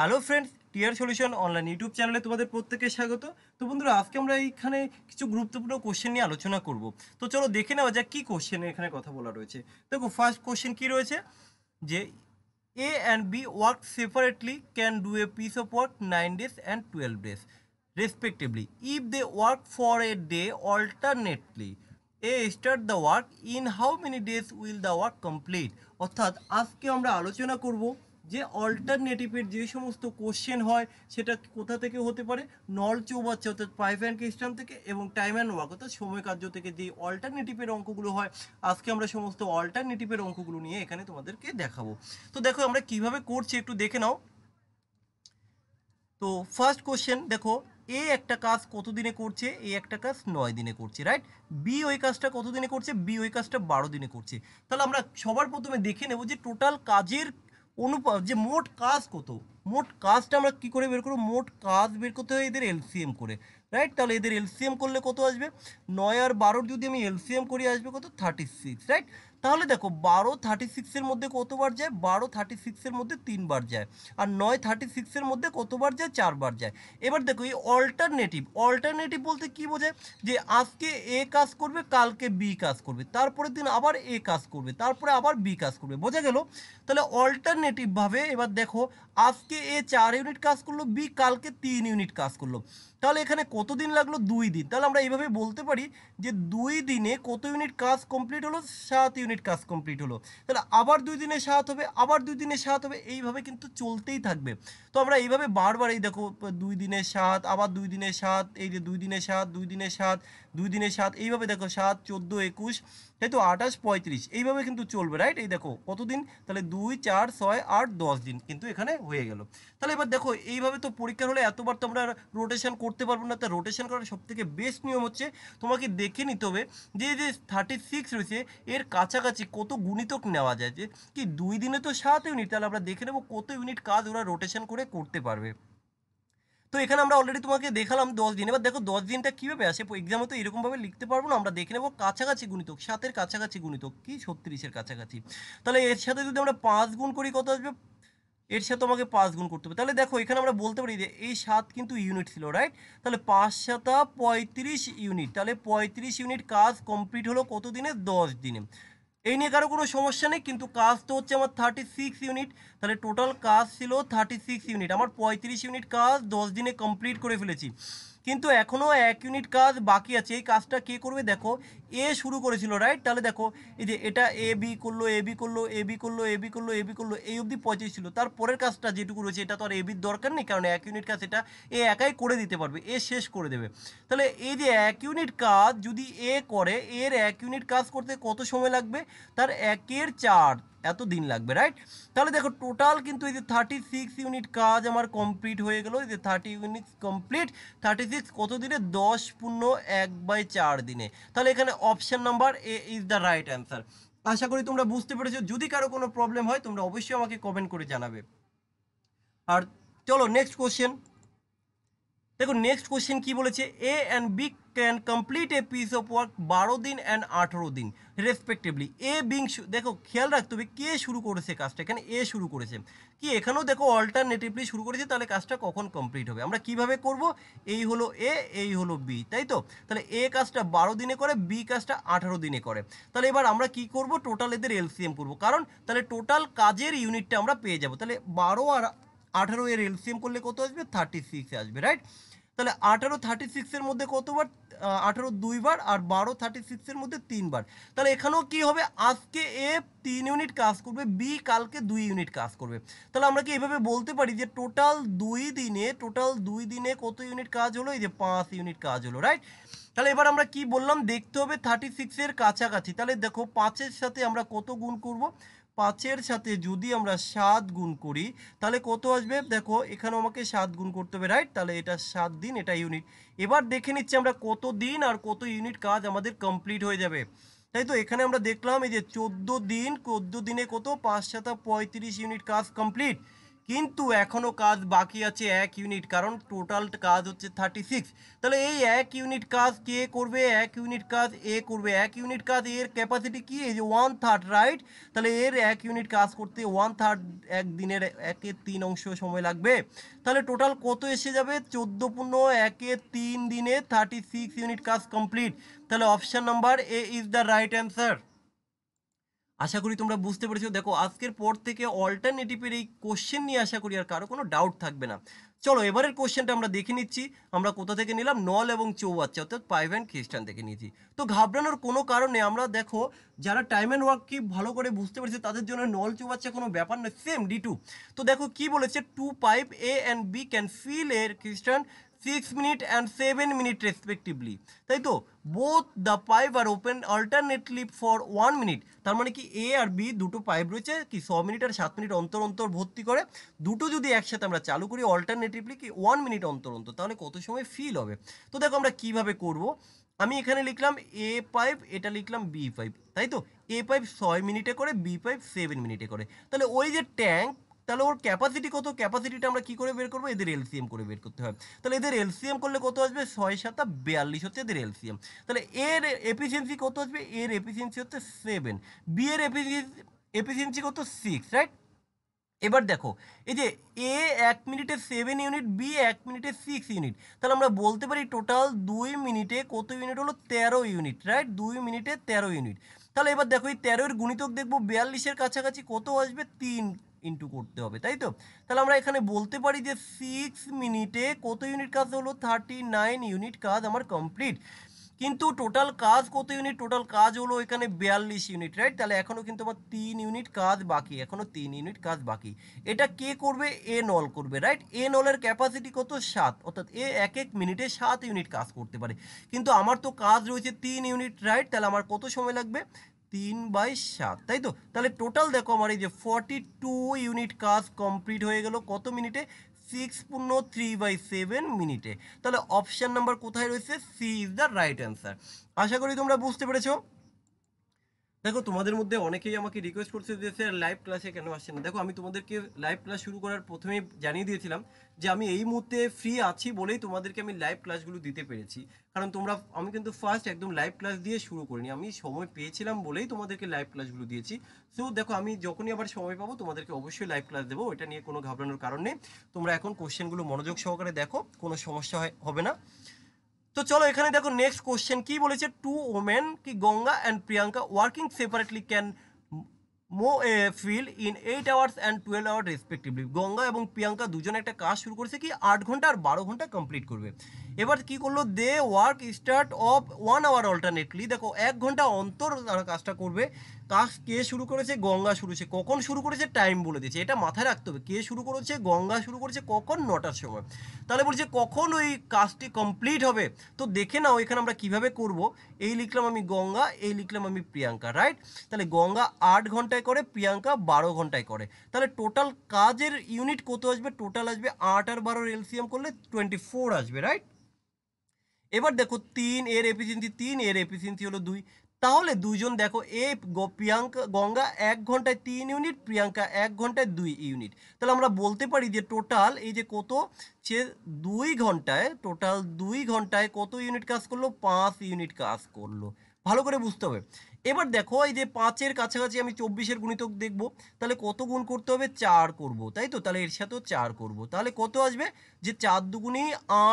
hello friends টিয়ার solution online YouTube চ্যানেলে তোমাদের প্রত্যেককে স্বাগত তো বন্ধুরা আজকে আমরা এইখানে কিছু গুরুত্বপূর্ণ কোশ্চেন নিয়ে আলোচনা করব তো চলো দেখে নেওয়া যাক কী কোশ্চেনে এখানে কথা বলা রয়েছে দেখো ফার্স্ট কোশ্চেন কী রয়েছে যে A and B work separately can do a piece of work nine days and twelve days respectively if they work for a day alternately A start the work in how many days will the work complete অর্থাৎ আজকে আমরা আলোচনা করবো যে অল্টারনেটিভের যে সমস্ত question হয় সেটা কোথা থেকে হতে পারে নল চৌবাচ্চা অর্থাৎ পাইপ অ্যান্ড কিস্টাম থেকে এবং টাইম অ্যান্ড ওয়াক অর্থাৎ সময় কার্য থেকে যে অল্টারনেটিভের অঙ্কগুলো হয় আজকে আমরা সমস্ত অল্টারনেটিভের অঙ্কগুলো নিয়ে এখানে তোমাদেরকে দেখাবো তো দেখো আমরা কিভাবে করছি একটু দেখে নাও তো ফার্স্ট কোশ্চেন দেখো এ একটা কাজ কতদিনে করছে এ একটা কাজ নয় দিনে করছে রাইট বি ওই কাজটা কতদিনে করছে বি ওই কাজটা বারো দিনে করছে তাহলে আমরা সবার প্রথমে দেখে নেব যে টোটাল কাজের অনুপাত যে মোট কাজ কত মোট কাজটা আমরা কী করে বের করবো মোট কাজ বের করতে হয় এদের এলসিএম করে রাইট তাহলে এদের এলসিএম করলে কত আসবে নয় আর বারোর যদি আমি এলসিএম করি আসবে কত থার্টি সিক্স রাইট তাহলে দেখো বারো থার্টি সিক্সের মধ্যে কতবার যায় বারো থার্টি সিক্সের মধ্যে তিনবার যায় আর নয় থার্টি সিক্সের মধ্যে কতবার যায় চারবার যায় এবার দেখো এই অল্টারনেটিভ অল্টারনেটিভ বলতে কি বোঝায় যে আজকে এ কাজ করবে কালকে বি কাজ করবে তারপরের দিন আবার এ কাজ করবে তারপরে আবার বি কাজ করবে বোঝা গেল তাহলে অল্টারনেটিভভাবে এবার দেখো আজকে এ চার ইউনিট কাজ করলো বি কালকে তিন ইউনিট কাজ করলো তাহলে এখানে কত দিন লাগলো দুই দিন তাহলে আমরা এইভাবে বলতে পারি যে দুই দিনে কত ইউনিট কাজ কমপ্লিট হলো সাত ইউনিট কাজ কমপ্লিট হলো তাহলে আবার দুই দিনে সাত হবে আবার দুই দিনে সাত হবে এইভাবে কিন্তু চলতেই থাকবে তো আমরা এইভাবে বারবার এই দেখো দুই দিনে সাত আবার দুই দিনে সাত এই যে দুই দিনে সাত দুই দিনে সাত দুই দিনে সাত এইভাবে দেখো সাত চোদ্দো একুশ তাই তো আঠাশ পঁয়ত্রিশ এইভাবে কিন্তু চলবে রাইট এই দেখো কতদিন তাহলে দুই চার ছয় আট দশ দিন কিন্তু এখানে হয়ে গেল তাহলে এবার দেখো এইভাবে তো পরীক্ষার হলে এতবার তো আমরা রোটেশন করতে পারবো না তা রোটেশন করার সবথেকে বেস্ট নিয়ম হচ্ছে তোমাকে দেখে নিতে হবে যে যে থার্টি সিক্স রয়েছে এর কাছাকাছি কত গুণিতক নেওয়া যায় যে কি দুই দিনে তো সাত ইউনিট তাহলে আমরা দেখে নেবো কত ইউনিট কাজ ওরা রোটেশন করে করতে পারবে তো এখানে আমরা অলরেডি তোমাকে দেখালাম দশ দিন এবার দেখো দশ দিনটা কীভাবে আসে এক্সামে তো এরকমভাবে লিখতে পারবো না আমরা দেখে নেবো কাছাকাছি গুণিতক সাতের কাছাকাছি গুণিতক কি ছত্রিশের কাছাকাছি তাহলে এর সাথে যদি আমরা পাঁচ গুণ করি কত আসবে এর সাথে তোমাকে পাঁচ গুণ করতে হবে তাহলে দেখো এখানে আমরা বলতে পারি যে এই সাত কিন্তু ইউনিট ছিল রাইট তাহলে পাঁচ সাতা পঁয়ত্রিশ ইউনিট তাহলে পঁয়ত্রিশ ইউনিট কাজ কমপ্লিট হলো কত দিনে দশ দিনে এই নিয়ে কারো কোনো সমস্যা নেই কিন্তু কাজ তো হচ্ছে আমার থার্টি সিক্স ইউনিট তাহলে টোটাল কাজ ছিল থার্টি সিক্স ইউনিট আমার পঁয়ত্রিশ ইউনিট কাজ দশ দিনে কমপ্লিট করে ফেলেছি কিন্তু এখনও এক ইউনিট কাজ বাকি আছে এই কাজটা কে করবে দেখো এ শুরু করেছিল রাইট তাহলে দেখো এই যে এটা এ বি করলো এ বি করলো এ বি করলো এ বি করলো এ বি করলো এই অবধি পঁচিশ ছিল তার পরের কাজটা যেটুকু রয়েছে এটা তো আর এ বির দরকার নেই কারণ এক ইউনিট কাজ এটা এ একাই করে দিতে পারবে এ শেষ করে দেবে তাহলে এই যে এক ইউনিট কাজ যদি এ করে এর এক ইউনিট কাজ করতে কত সময় লাগবে তার একের চার এত দিন লাগবে রাইট তাহলে দেখো টোটাল কিন্তু এই যে থার্টি সিক্স ইউনিট কাজ আমার কমপ্লিট হয়ে গেল এই যে thirty unit complete thirty six কত দিনে দশ পূর্ণ এক বাই চার দিনে তাহলে এখানে option number A is the right answer আশা করি তোমরা বুঝতে পেরেছো যদি কারো কোনো প্রবলেম হয় তোমরা অবশ্যই আমাকে কমেন্ট করে জানাবে আর চলো নেক্সট কোশ্চেন দেখো নেক্সট কোশ্চেন কি বলেছে A and B can complete a piece of work বারো দিন অ্যান্ড আঠেরো দিন রেসপেক্টিভলি এ বিং দেখো খেয়াল রাখতে হবে কে শুরু করেছে কাজটা এখানে এ শুরু করেছে কি এখানেও দেখো অল্টারনেটিভলি শুরু করেছে তাহলে কাজটা কখন কমপ্লিট হবে আমরা কিভাবে করব এই হলো এ এই হলো বি তাই তো তাহলে এ কাজটা বারো দিনে করে বি কাজটা আঠারো দিনে করে তাহলে এবার আমরা কি করব টোটাল এদের এলসিএম করব কারণ তাহলে টোটাল কাজের ইউনিটটা আমরা পেয়ে যাব তাহলে বারো আর আঠারো এর এলসিএম করলে কত আসবে থার্টি সিক্স আসবে রাইট তাহলে আঠারো থার্টি সিক্সের মধ্যে কতবার আঠারো দুইবার আর বারো থার্টি সিক্সের মধ্যে তিনবার তাহলে এখানেও কি হবে আজকে এ তিন ইউনিট কাজ করবে বি কালকে দুই ইউনিট কাজ করবে তাহলে আমরা কি এভাবে বলতে পারি যে টোটাল দুই দিনে টোটাল দুই দিনে কত ইউনিট কাজ হলো এই যে পাঁচ ইউনিট কাজ হলো রাইট তাহলে এবার আমরা কি বললাম দেখতে হবে থার্টি সিক্সের কাছাকাছি তাহলে দেখো পাঁচের সাথে আমরা কত গুণ করবো পাঁচের সাথে যদি আমরা সাত গুণ করি তাহলে কত আসবে দেখো এখানে আমাকে সাত গুণ করতে হবে রাইট তাহলে এটা সাত দিন এটা ইউনিট এবার দেখে নিচ্ছি আমরা কত দিন আর কত ইউনিট কাজ আমাদের কমপ্লিট হয়ে যাবে তাই তো এখানে আমরা দেখলাম এই যে চোদ্দো দিন চোদ্দো দিনে কত পাঁচ সাথে পঁয়ত্রিশ ইউনিট কাজ কমপ্লিট কিন্তু এখনও কাজ বাকি আছে এক ইউনিট কারণ টোটাল কাজ হচ্ছে থার্টি সিক্স তাহলে এই এক ইউনিট কাজ কে করবে এক ইউনিট কাজ এ করবে এক ইউনিট কাজ এর ক্যাপাসিটি কী এই যে ওয়ান থার্ড রাইট তাহলে এর এক ইউনিট কাজ করতে ওয়ান থার্ড এক দিনের একে তিন অংশ সময় লাগবে তাহলে টোটাল কত এসে যাবে চোদ্দ পূর্ণ একে তিন দিনে থার্টি সিক্স ইউনিট কাজ কমপ্লিট তাহলে option number A is the right answer আশা করি তোমরা বুঝতে পেরেছো দেখো আজকের পর থেকে অল্টারনেটিভের এই কোশ্চেন নিয়ে আশা করি আর কারো কোনো ডাউট থাকবে না চলো এবারের কোশ্চেনটা আমরা দেখে নিচ্ছি আমরা কোথা থেকে নিলাম নল এবং চৌবাচ্চা অর্থাৎ পাইভ অ্যান্ড খ্রিস্টান থেকে নিয়েছি তো ঘাবড়ানোর কোনো কারণে আমরা দেখো যারা টাইম অ্যান্ড ওয়ার্ক কি ভালো করে বুঝতে পেরেছে তাদের জন্য নল চৌবাচ্চা কোনো ব্যাপার নয় সেম ডি টু তো দেখো কি বলেছে two pipe A and B can fill এর খ্রিস্টান 6 মিনিট অ্যান্ড 7 মিনিট রেসপেক্টিভলি তাই তো both the pipe are open alternately for one minute তার মানে কি এ আর বি দুটো পাইপ রয়েছে কি ছ মিনিট আর সাত মিনিট অন্তর অন্তর ভর্তি করে দুটো যদি একসাথে আমরা চালু করি অল্টারনেটিভলি কি ওয়ান মিনিট অন্তর অন্তর তাহলে কত সময় ফিল হবে তো দেখো আমরা কিভাবে করব আমি এখানে লিখলাম এ পাইপ এটা লিখলাম বি পাইপ তাই তো এ পাইপ ছয় মিনিটে করে বি পাইপ সেভেন মিনিটে করে তাহলে ওই যে ট্যাঙ্ক তাহলে ওর ক্যাপাসিটি কত ক্যাপাসিটিটা আমরা কি করে বের করবো এদের এলসিএম করে বের করতে হয় তাহলে এদের এলসিএম করলে কত আসবে ছয় সাতা বিয়াল্লিশ হচ্ছে এদের এলসিএম তাহলে এর এফিসিয়েন্সি কত আসবে এর এফিসিয়েন্সি হচ্ছে সেভেন বি এর এফিসিয়েন্সি এফিসিয়েন্সি কত সিক্স রাইট এবার দেখো এই যে এ এক মিনিটে সেভেন ইউনিট বি এক মিনিটে সিক্স ইউনিট তাহলে আমরা বলতে পারি টোটাল দুই মিনিটে কত ইউনিট হলো তেরো ইউনিট রাইট দুই মিনিটে তেরো ইউনিট তাহলে এবার দেখো এই তেরোর গুণিতক দেখবো বিয়াল্লিশের কাছাকাছি কত আসবে তিন ইন্টু করতে হবে তাই তো তাহলে আমরা এখানে বলতে পারি যে সিক্স মিনিটে কত ইউনিট কাজ হলো থার্টি নাইন ইউনিট কাজ আমার কমপ্লিট কিন্তু টোটাল কাজ কত ইউনিট টোটাল কাজ হলো এখানে বিয়াল্লিশ ইউনিট রাইট তাহলে এখনও কিন্তু আমার তিন ইউনিট কাজ বাকি এখনও তিন ইউনিট কাজ বাকি এটা কে করবে এ নল করবে রাইট এ নলের ক্যাপাসিটি কত সাত অর্থাৎ এ এক এক মিনিটে সাত ইউনিট কাজ করতে পারে কিন্তু আমার তো কাজ রয়েছে তিন ইউনিট রাইট তাহলে আমার কত সময় লাগবে তিন বাই সাত তাই তো তাহলে টোটাল দেখো আমার এই যে ফর্টি টু ইউনিট কাজ কমপ্লিট হয়ে গেল কত মিনিটে সিক্স পূর্ণ থ্রি বাই সেভেন মিনিটে তাহলে অপশান নাম্বার কোথায় রয়েছে C is the right answer আশা করি তোমরা বুঝতে পেরেছো দেখো তোমাদের মধ্যে অনেকেই আমাকে রিকোয়েস্ট করছে যে স্যার লাইভ ক্লাসে কেন আসছে না দেখো আমি তোমাদেরকে লাইভ ক্লাস শুরু করার প্রথমেই জানিয়ে দিয়েছিলাম যে আমি এই মুহূর্তে ফ্রি আছি বলেই তোমাদেরকে আমি লাইভ ক্লাসগুলো দিতে পেরেছি কারণ তোমরা আমি কিন্তু ফার্স্ট একদম লাইভ ক্লাস দিয়ে শুরু করিনি আমি সময় পেয়েছিলাম বলেই তোমাদেরকে লাইভ ক্লাসগুলো দিয়েছি সো দেখো আমি যখনই আবার সময় পাবো তোমাদেরকে অবশ্যই লাইভ ক্লাস দেবো এটা নিয়ে কোনো ঘাবড়ানোর কারণ নেই তোমরা এখন কোশ্চেনগুলো মনোযোগ সহকারে দেখো কোনো সমস্যা হবে না তো চলো এখানে দেখো নেক্সট কোশ্চেন কি বলেছে টু ওমেন কি Ganga and Priyanka working separately can মো fill in eight hours and twelve hour respectively Ganga এবং প্রিয়াঙ্কা দুজনে একটা কাজ শুরু করেছে কি আট ঘন্টা আর বারো ঘন্টা কমপ্লিট করবে এবার কি করলো they work start of one hour alternately দেখো এক ঘন্টা অন্তর তারা কাজটা করবে কাক কে শুরু করেছে গঙ্গা শুরু হচ্ছে কখন শুরু করেছে টাইম বলে দিয়েছে এটা মাথায় রাখতে হবে কে শুরু করেছে গঙ্গা শুরু করেছে কখন নটার সময় তাহলে বলছে কখন ওই কাজটি কমপ্লিট হবে তো দেখে নাও এখানে আমরা কিভাবে করব এই লিখলাম আমি গঙ্গা এই লিখলাম আমি প্রিয়াঙ্কা রাইট তাহলে গঙ্গা আট ঘন্টায় করে প্রিয়াঙ্কা বারো ঘন্টায় করে তাহলে টোটাল কাজের ইউনিট কত আসবে টোটাল আসবে আট আর বারোর এলসিএম করলে টোয়েন্টি ফোর আসবে রাইট এবার দেখো তিন এর এফিসিয়েন্সি তিন এর এফিসিয়েন্সি হলো দুই তাহলে দুজন দেখো এ প্রিয়াঙ্কা গঙ্গা এক ঘন্টায় তিন ইউনিট প্রিয়াঙ্কা এক ঘন্টায় দুই ইউনিট তাহলে আমরা বলতে পারি যে টোটাল এই যে কত সে দুই ঘন্টায় টোটাল দুই ঘন্টায় কত ইউনিট কাজ করলো পাঁচ ইউনিট কাজ করলো ভালো করে বুঝতে হবে এবার দেখো এই যে পাঁচের কাছাকাছি আমি চব্বিশের গুণিতক দেখব তাহলে কত গুণ করতে হবে চার করব তাই তো তাহলে এর সাথেও চার করব তাহলে কত আসবে যে চার দুগুণি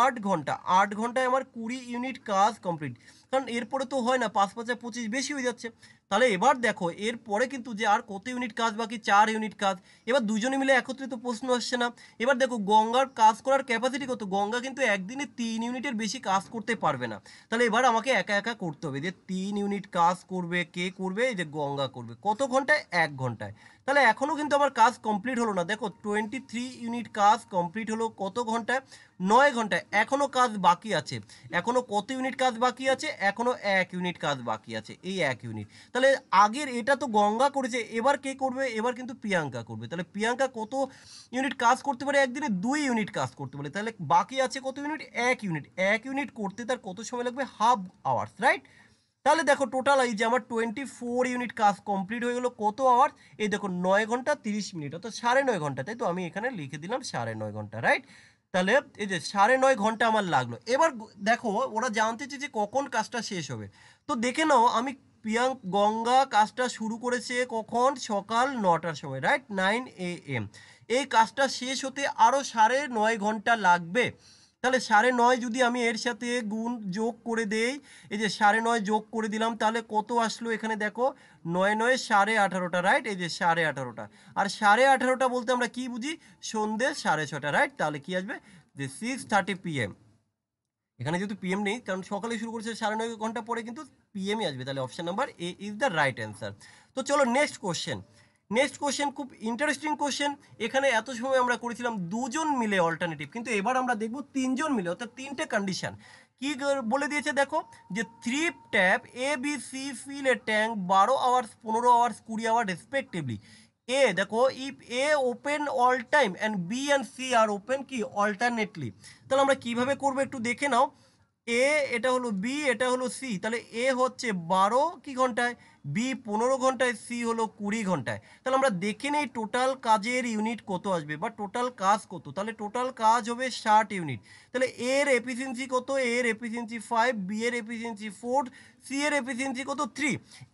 আট ঘন্টা আট ঘন্টায় আমার কুড়ি ইউনিট কাজ কমপ্লিট কারণ এরপরে তো হয় না পাঁচ পাঁচে পঁচিশ বেশি হয়ে যাচ্ছে তাহলে এবার দেখো এরপরে কিন্তু যে আর কত ইউনিট কাজ বাকি চার ইউনিট কাজ এবার দুজনে মিলে একত্রিত প্রশ্ন আসছে না এবার দেখো গঙ্গার কাজ করার ক্যাপাসিটি কত গঙ্গা কিন্তু একদিনে তিন ইউনিটের বেশি কাজ করতে পারবে না তাহলে এবার আমাকে একা একা করতে হবে যে তিন ইউনিট কাজ করবে কে করবে এই যে গঙ্গা করবে কত ঘন্টায় এক ঘন্টায় তাহলে এখনও কিন্তু আমার কাজ কমপ্লিট হলো না দেখো টোয়েন্টি থ্রি ইউনিট কাজ কমপ্লিট হলো কত ঘন্টায় নয় ঘন্টায় এখনও কাজ বাকি আছে এখনও কত ইউনিট কাজ বাকি আছে এখনও এক ইউনিট কাজ বাকি আছে এই এক ইউনিট তাহলে আগের এটা তো গঙ্গা করেছে এবার কে করবে এবার কিন্তু প্রিয়াঙ্কা করবে তাহলে প্রিয়াঙ্কা কত ইউনিট কাজ করতে পারে একদিনে দুই ইউনিট কাজ করতে পারে তাহলে বাকি আছে কত ইউনিট এক ইউনিট এক ইউনিট করতে তার কত সময় লাগবে হাফ আওয়ার্স রাইট তাহলে দেখো টোটাল এই যে আমার টোয়েন্টি ফোর ইউনিট কাজ কমপ্লিট হয়ে গেলো কত আওয়ার এই দেখো নয় ঘন্টা তিরিশ মিনিট অর্থাৎ সাড়ে নয় ঘন্টা তাই তো আমি এখানে লিখে দিলাম সাড়ে নয় ঘন্টা রাইট তাহলে এই যে সাড়ে নয় ঘন্টা আমার লাগলো এবার দেখো ওরা জানতে চেয়েছে কখন কাজটা শেষ হবে তো দেখে নাও আমি প্রিয়াঙ্ক গঙ্গা কাজটা শুরু করেছে কখন সকাল নটার সময় রাইট নাইন এ এম এই কাজটা শেষ হতে আরও সাড়ে নয় ঘন্টা লাগবে তাহলে সাড়ে নয় যদি আমি এর সাথে গুণ যোগ করে দেই এই যে সাড়ে নয় যোগ করে দিলাম তাহলে কত আসলো এখানে দেখো নয় নয় সাড়ে আঠারোটা রাইট এই যে সাড়ে আঠারোটা আর সাড়ে আঠারোটা বলতে আমরা কি বুঝি সন্ধ্যে সাড়ে ছটা রাইট তাহলে কি আসবে যে সিক্স থার্টি পিএম এখানে যেহেতু পিএম নেই কারণ সকালে শুরু করেছে সাড়ে নয় ঘন্টা পরে কিন্তু পিএমই আসবে তাহলে option number A is the right answer তো চলো নেক্সট কোশ্চেন নেক্সট কোশ্চেন খুব ইন্টারেস্টিং কোশ্চেন এখানে এত সময় আমরা করেছিলাম দুজন মিলে অল্টারনেটিভ কিন্তু এবার আমরা দেখব তিনজন মিলে অর্থাৎ তিনটে কন্ডিশন কি বলে দিয়েছে দেখো যে three tap A B C fill a tank বারো আওয়ার্স পনেরো আওয়ার্স কুড়ি আওয়ার রেসপেক্টিভলি এ দেখো if A open all time and B and C are open কি অল্টারনেটলি তাহলে আমরা কিভাবে করবো একটু দেখে নাও এ এটা হলো বি এটা হলো সি তাহলে এ হচ্ছে বারো কি ঘন্টায় বি পনেরো ঘন্টায় সি হলো কুড়ি ঘন্টায় তাহলে আমরা দেখে নেই টোটাল কাজের ইউনিট কত আসবে বা টোটাল কাজ কত তাহলে টোটাল কাজ হবে ষাট ইউনিট তাহলে এর এফিসিয়েন্সি কত এর এফিসিয়েন্সি ফাইভ বি এর এফিসিয়েন্সি ফোর সি এর এফিসিয়েন্সি কত থ্রি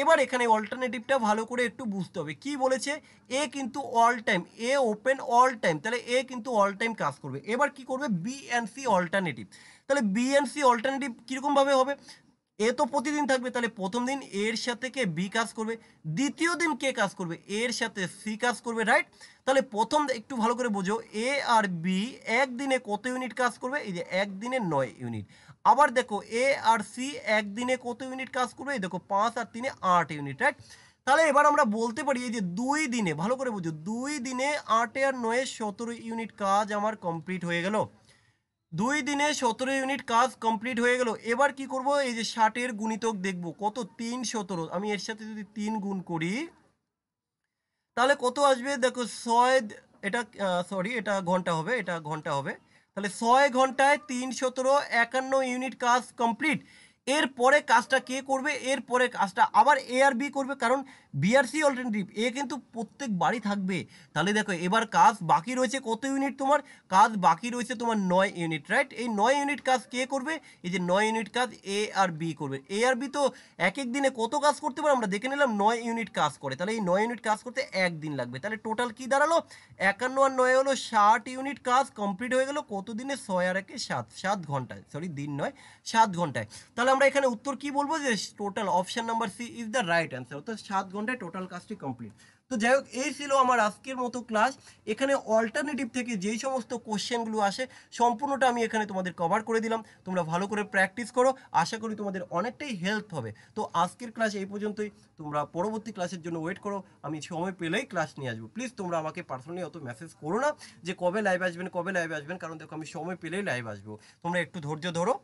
এবার এখানে অল্টারনেটিভটা ভালো করে একটু বুঝতে হবে কি বলেছে এ কিন্তু all time A open all time তাহলে এ কিন্তু অল টাইম কাজ করবে এবার কি করবে বি অ্যান্ড সি অল্টারনেটিভ তাহলে বিএমসি অল্টারনেটিভ কীরকমভাবে হবে এ তো প্রতিদিন থাকবে তাহলে প্রথম দিন এর সাথে কে বি কাজ করবে দ্বিতীয় দিন কে কাজ করবে এর সাথে সি কাজ করবে রাইট তাহলে প্রথম একটু ভালো করে বোঝো এ আর বি একদিনে কত ইউনিট কাজ করবে এই যে একদিনে নয় ইউনিট আবার দেখো এ আর সি একদিনে কত ইউনিট কাজ করবে এই দেখো পাঁচ আর তিনে আট ইউনিট রাইট তাহলে এবার আমরা বলতে পারি এই যে দুই দিনে ভালো করে বুঝো দুই দিনে আটে আর নয়ে সতেরো ইউনিট কাজ আমার কমপ্লিট হয়ে গেল দুই দিনে সতেরো ইউনিট কাজ কমপ্লিট হয়ে গেল এবার কি করব এই যে ষাটের গুণিতক দেখব কত তিন সতেরো আমি এর সাথে যদি তিন গুণ করি তাহলে কত আসবে দেখো ছয় এটা সরি এটা ঘন্টা হবে এটা ঘন্টা হবে তাহলে ছয় ঘন্টায় তিন সতেরো একান্ন ইউনিট কাজ কমপ্লিট এর পরে কাজটা কে করবে এরপরে কাজটা আবার এ আর বি করবে কারণ বিআরসি অল্টারনেটিভ এ কিন্তু প্রত্যেক বাড়ি থাকবে তাহলে দেখো এবার কাজ বাকি রয়েছে কত ইউনিট তোমার কাজ বাকি রয়েছে তোমার নয় ইউনিট রাইট এই নয় ইউনিট কাজ কে করবে এই যে নয় ইউনিট কাজ এ আর বি করবে এ আর বি তো এক এক দিনে কত কাজ করতে পারে আমরা দেখে নিলাম নয় ইউনিট কাজ করে তাহলে এই নয় ইউনিট কাজ করতে একদিন লাগবে তাহলে টোটাল কি দাঁড়ালো একান্ন আর নয় হলো ষাট ইউনিট কাজ কমপ্লিট হয়ে গেল কত দিনে ছয় আর একে সাত সাত ঘন্টায় সরি দিন নয় সাত ঘন্টায় তাহলে আমরা এখানে উত্তর কি বলবো যে total option number C is the right answer অর্থাৎ সাত ঘন্টা ঘন্টায় টোটাল কাজটি কমপ্লিট তো যাই হোক এই ছিল আমার আজকের মতো ক্লাস এখানে অল্টারনেটিভ থেকে যেই সমস্ত কোশ্চেনগুলো আসে সম্পূর্ণটা আমি এখানে তোমাদের কভার করে দিলাম তোমরা ভালো করে প্র্যাকটিস করো আশা করি তোমাদের অনেকটাই হেল্প হবে তো আজকের ক্লাস এই পর্যন্তই তোমরা পরবর্তী ক্লাসের জন্য ওয়েট করো আমি সময় পেলেই ক্লাস নিয়ে আসবো প্লিজ তোমরা আমাকে পার্সোনালি অত মেসেজ করো না যে কবে লাইভ আসবেন কবে লাইভ আসবেন কারণ দেখো আমি সময় পেলেই লাইভ আসবো তোমরা একটু ধৈর্য ধরো